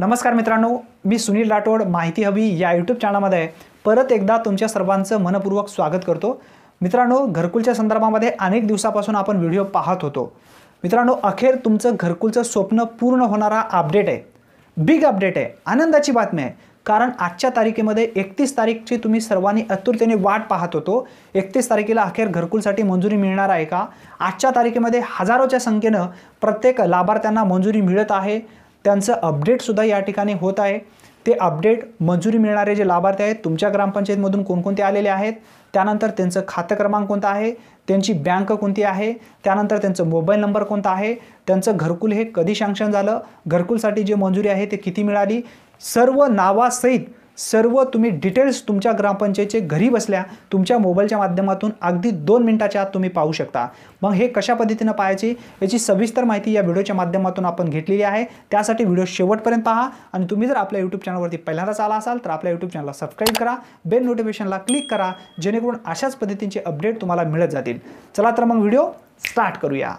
नमस्कार मित्रांनो मी सुनील राठोड माहिती हवी या यूट्यूब चॅनलमध्ये परत एकदा तुमच्या सर्वांचं मनपूर्वक स्वागत करतो मित्रांनो घरकुलच्या संदर्भामध्ये अनेक दिवसापासून आपण व्हिडिओ पाहत होतो मित्रांनो अखेर तुमचं घरकुलचं स्वप्न पूर्ण होणारा अपडेट आहे बिग अपडेट आहे आनंदाची बातमी आहे कारण आजच्या तारखेमध्ये एकतीस तारीखची तुम्ही सर्वांनी अतुरतेने वाट पाहत होतो एकतीस तारखेला अखेर घरकुलसाठी मंजुरी मिळणार आहे का आजच्या तारखेमध्ये हजारोच्या संख्येनं प्रत्येक लाभार्थ्यांना मंजुरी मिळत आहे त्यांचं अपडेटसुद्धा या ठिकाणी होत आहे ते अपडेट मंजुरी मिळणारे जे लाभार्थी आहेत तुमच्या ग्रामपंचायतमधून कोणकोणते आलेले आहेत त्यानंतर त्यांचं खातं क्रमांक कोणता आहे त्यांची बँक कोणती आहे त्यानंतर त्यांचं मोबाईल नंबर कोणता आहे त्यांचं घरकुल हे कधी शँक्शन झालं घरकुलसाठी जे मंजुरी आहे ते किती मिळाली सर्व नावासहित सर्व तुम्ही डिटेल्स तुमच्या ग्रामपंचायतीचे घरी बसल्या तुमच्या मोबाईलच्या माध्यमातून अगदी दोन मिनिटाच्या आत तुम्ही पाहू शकता मग हे कशा पद्धतीनं पाहायची याची सविस्तर माहिती या व्हिडिओच्या माध्यमातून आपण घेतलेली आहे त्यासाठी व्हिडिओ शेवटपर्यंत पहा आणि तुम्ही जर आपल्या यूट्यूब चॅनलवरती पहिल्यांदाच आला असाल तर आपल्या यूट्यूब चॅनलला सबस्क्राईब करा बेल नोटिफिकेशनला क्लिक करा जेणेकरून अशाच पद्धतींचे अपडेट तुम्हाला मिळत जातील चला तर मग व्हिडिओ स्टार्ट करूया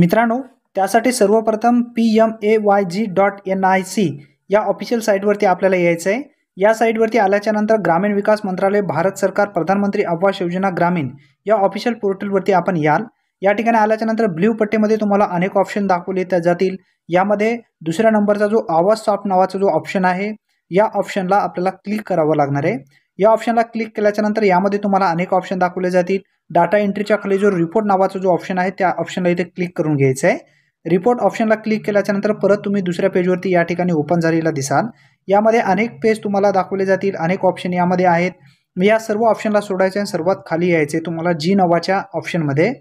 मित्रांनो त्यासाठी सर्वप्रथम P M A Y G dot N I C या ऑफिशियल साईटवरती आपल्याला यायचं आहे या साईटवरती आल्याच्यानंतर ग्रामीण विकास मंत्रालय भारत सरकार प्रधानमंत्री आवास योजना ग्रामीण या ऑफिशियल पोर्टलवरती आपण याल या ठिकाणी आल्याच्यानंतर ब्ल्यू पट्टीमध्ये तुम्हाला अनेक ऑप्शन दाखवले त्या जातील यामध्ये दुसऱ्या नंबरचा जो आवाज सॉफ्ट नावाचा जो ऑप्शन आहे या ऑप्शनला आपल्याला क्लिक करावं लागणार आहे या ऑप्शनला क्लिक केल्याच्यानंतर यामध्ये तुम्हाला अनेक ऑप्शन दाखवले जातील डाटा एंट्रीच्या खाली जो रिपोर्ट नावाचा जो ऑप्शन आहे त्या ऑप्शनला इथे क्लिक करून घ्यायचं आहे रिपोर्ट ऑप्शनला क्लिक केल्याच्यानंतर परत तुम्ही दुसऱ्या पेजवरती या ठिकाणी ओपन झालेला दिसाल यामध्ये अनेक पेज तुम्हाला दाखवले जातील अनेक ऑप्शन यामध्ये आहेत मी या सर्व ऑप्शनला सोडायचे आणि सर्वात खाली यायचे तुम्हाला जी नावाच्या ऑप्शनमध्ये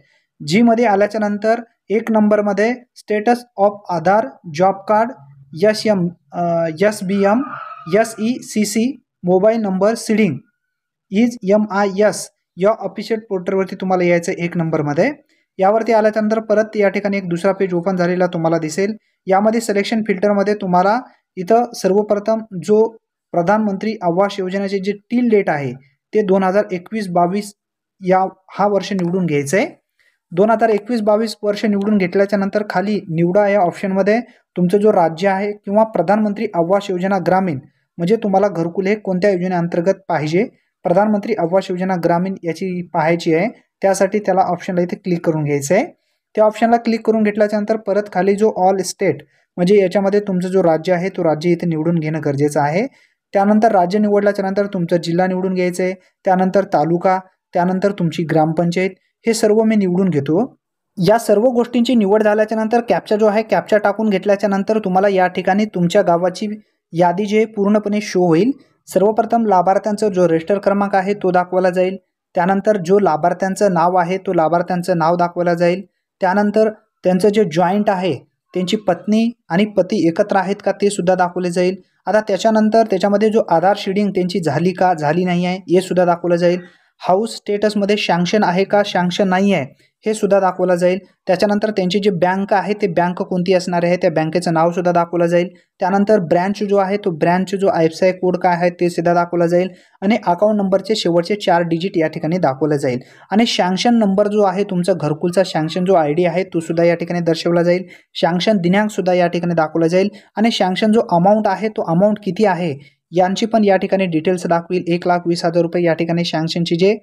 जीमध्ये आल्याच्या नंतर एक नंबरमध्ये status of Aadhaar job card S M S B M S E C C mobile number seeding is M I S या ऑफिशियल पोर्टलवरती तुम्हाला यायचं एक नंबरमध्ये यावरती आल्याच्यानंतर परत या ठिकाणी एक दुसरा पेज ओपन झालेला तुम्हाला दिसेल यामध्ये सिलेक्शन फिल्टरमध्ये तुम्हाला इथं सर्वप्रथम जो प्रधानमंत्री आवास योजनेचे जे टील डेट आहे ते दोन हजार एकवीस बावीस या हा वर्ष निवडून घ्यायचं आहे दोन हजार एकवीस बावीस वर्ष निवडून घेतल्याच्या नंतर खाली निवडा या ऑप्शनमध्ये तुमचं जो राज्य आहे किंवा प्रधानमंत्री आवास योजना ग्रामीण म्हणजे तुम्हाला घरकुल हे कोणत्या योजनेअंतर्गत पाहिजे प्रधानमंत्री आवास योजना ग्रामीण याची पाहायची आहे त्यासाठी त्याला ऑप्शनला इथे क्लिक करून घ्यायचं आहे त्या ऑप्शनला क्लिक करून घेतल्याच्यानंतर परत खाली जो ऑल स्टेट म्हणजे याच्यामध्ये तुमचं जो राज्य आहे तो राज्य इथे निवडून घेणं गरजेचं आहे त्यानंतर राज्य निवडल्याच्यानंतर तुमचा जिल्हा निवडून घ्यायचं आहे त्यानंतर तालुका त्यानंतर तुमची ग्रामपंचायत हे सर्व मी निवडून घेतो या सर्व गोष्टींची निवड झाल्याच्यानंतर कॅप्चा जो आहे कॅप्चा टाकून घेतल्याच्यानंतर तुम्हाला या ठिकाणी तुमच्या गावाची यादी जे पूर्णपणे शो होईल सर्वप्रथम लाभार्थ्यांचा जो रजिस्टर क्रमांक आहे तो दाखवला जाईल त्यानंतर जो लाभार्थ्यांचं नाव आहे तो लाभार्थ्यांचं नाव दाखवला जाईल त्यानंतर त्यांचं जे जॉईंट आहे त्यांची पत्नी आणि पती एकत्र आहेत का ते सुद्धा दाखवले जाईल आता त्याच्यानंतर त्याच्यामध्ये जो आधार शेडिंग त्यांची झाली का झाली नाही आहे हे सुद्धा दाखवलं जाईल हाऊस स्टेटसमध्ये शँक्शन आहे का शँक्शन नाही आहे हे सुद्धा दाखवलं जाईल त्याच्यानंतर त्यांची जी बँक आहे ते बँक कोणती असणार आहे त्या बँकेचं नावसुद्धा दाखवलं जाईल त्यानंतर ब्रँच जो आहे तो ब्रँच जो आय कोड काय आहे ते सुद्धा दाखवला जाईल आणि अकाउंट नंबरचे शेवटचे चार डिजिट या ठिकाणी दाखवलं जाईल आणि शँक्शन नंबर जो आहे तुमचा घरकुलचा शँक्शन जो आय डी आहे तो सुद्धा या ठिकाणी दर्शवला जाईल शँक्शन दिनांकसुद्धा या ठिकाणी दाखवला जाईल आणि शँक्शन जो अमाऊंट आहे तो अमाऊंट किती आहे यांची पण या ठिकाणी डिटेल्स दाखवील एक लाख वीस हजार रुपये या ठिकाणी शँक्शनची जे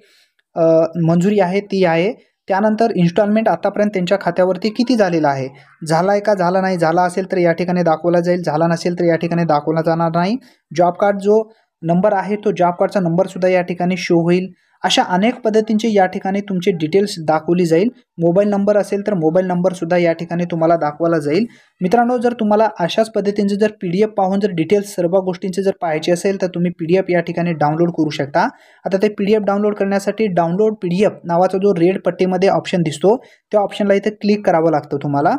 मंजुरी आहे ती आहे त्यानंतर इन्स्टॉलमेंट आतापर्यंत त्यांच्या खात्यावरती किती झालेला आहे झाला आहे का झाला नाही झाला असेल तर या ठिकाणी दाखवला जाईल झाला नसेल तर या ठिकाणी दाखवला जाणार नाही जॉब कार्ड जो नंबर आहे तो जॉब कार्डचा नंबरसुद्धा या ठिकाणी शो होईल अशा अनेक पद्धतींची या ठिकाणी तुमचे डिटेल्स दाखवली जाईल मोबाईल नंबर असेल तर मोबाईल नंबरसुद्धा या ठिकाणी तुम्हाला दाखवला जाईल मित्रांनो जर तुम्हाला अशाच पद्धतींचे जर पी डी एफ पाहून जर डिटेल्स सर्व गोष्टींचे जर पाहायचे असेल तर तुम्ही पी डी एफ या ठिकाणी डाउनलोड करू शकता आता ते पी डी एफ डाउनलोड करण्यासाठी डाउनलोड पी डी एफ नावाचा जो रेड पट्टीमध्ये ऑप्शन दिसतो त्या ऑप्शनला इथे क्लिक करावं लागतं तुम्हाला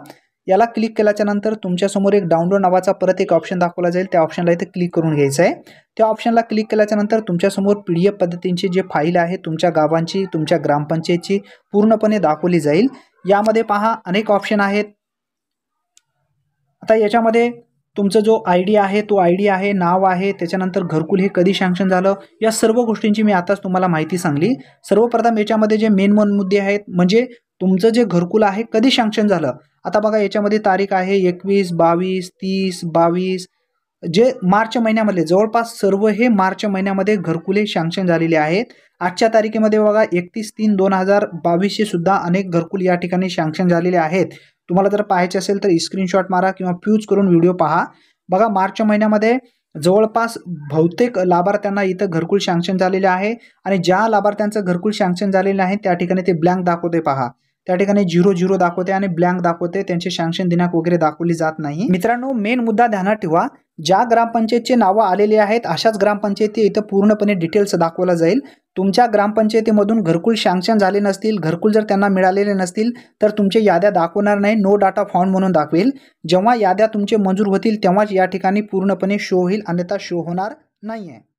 याला क्लिक केल्याच्या नंतर तुमच्यासमोर एक डाउनलोड नावाचा परत एक ऑप्शन दाखवला जाईल त्या ऑप्शनला इथे क्लिक करून घ्यायचं आहे त्या ऑप्शनला क्लिक केल्याच्यानंतर तुमच्यासमोर पी डी एफ पद्धतींची जे फाईल आहे तुमच्या गावांची तुमच्या ग्रामपंचायतची पूर्णपणे दाखवली जाईल यामध्ये पहा अनेक ऑप्शन आहेत आता याच्यामध्ये तुमचा जो आय डी आहे तो आय डी आहे नाव आहे त्याच्यानंतर घरकुल हे कधी शँक्शन झालं या सर्व गोष्टींची मी आताच तुम्हाला माहिती सांगली सर्वप्रथम याच्यामध्ये जे मेन मन मुद्दे आहेत म्हणजे तुमचं जे घरकुल आहे कधी शँक्शन झालं आता बघा याच्यामध्ये तारीख आहे एकवीस बावीस तीस बावीस जे मार्च महिन्यामध्ये जवळपास सर्व हे मार्च महिन्यामध्ये घरकुले शँक्शन झालेले आहेत आजच्या तारखेमध्ये बघा एकतीस तीन दोन हजार बावीसचे सुद्धा अनेक घरकुल या ठिकाणी शँक्शन झालेले आहेत तुम्हाला जर पाहायचे असेल तर स्क्रीनशॉट मारा किंवा फ्यूज करून व्हिडिओ पहा बघा मार्च महिन्यामध्ये जवळपास बहुतेक लाभार्थ्यांना इथं घरकुल शँक्शन झालेले आहे आणि ज्या लाभार्थ्यांचं घरकुल शँक्शन झालेलं आहे त्या ठिकाणी ते ब्लँक दाखवते पहा त्या ठिकाणी झिरो झिरो दाखवते आणि ब्लँक दाखवते त्यांचे शँक्शन दिनांक वगैरे दाखवली जात नाही मित्रांनो मेन मुद्दा ध्यानात ठेवा ज्या ग्रामपंचायतचे नावं आलेले आहेत अशाच ग्रामपंचायती इथं पूर्णपणे डिटेल्स दाखवला जाईल तुमच्या ग्रामपंचायतीमधून घरकुल शँक्शन झाले नसतील घरकुल जर त्यांना मिळालेले नसतील तर तुमचे याद्या दाखवणार नाही नो डाटा फाउंड म्हणून दाखवेल जेव्हा याद्या तुमचे मंजूर होतील तेव्हाच या ठिकाणी पूर्णपणे शो होईल अन्यथा शो होणार नाही आहे